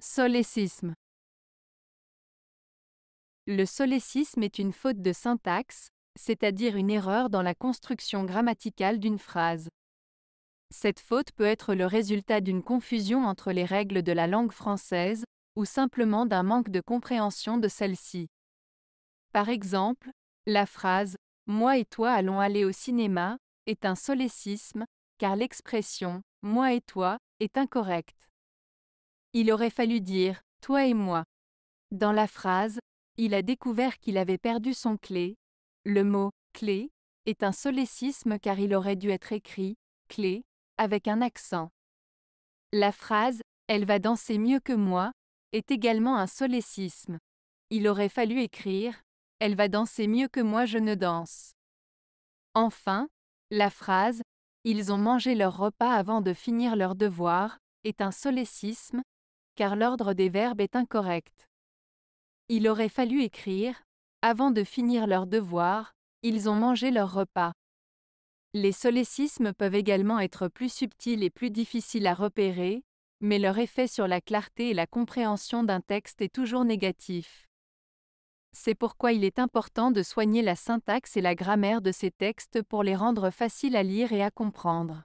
Solécisme Le solécisme est une faute de syntaxe, c'est-à-dire une erreur dans la construction grammaticale d'une phrase. Cette faute peut être le résultat d'une confusion entre les règles de la langue française, ou simplement d'un manque de compréhension de celle-ci. Par exemple, la phrase ⁇ Moi et toi allons aller au cinéma ⁇ est un solécisme, car l'expression ⁇ Moi et toi ⁇ est incorrecte. Il aurait fallu dire toi et moi. Dans la phrase, il a découvert qu'il avait perdu son clé. Le mot clé est un solécisme car il aurait dû être écrit clé avec un accent. La phrase Elle va danser mieux que moi est également un solécisme. Il aurait fallu écrire Elle va danser mieux que moi je ne danse. Enfin, la phrase Ils ont mangé leur repas avant de finir leur devoir est un solécisme car l'ordre des verbes est incorrect. Il aurait fallu écrire, avant de finir leur devoir, ils ont mangé leur repas. Les solécismes peuvent également être plus subtils et plus difficiles à repérer, mais leur effet sur la clarté et la compréhension d'un texte est toujours négatif. C'est pourquoi il est important de soigner la syntaxe et la grammaire de ces textes pour les rendre faciles à lire et à comprendre.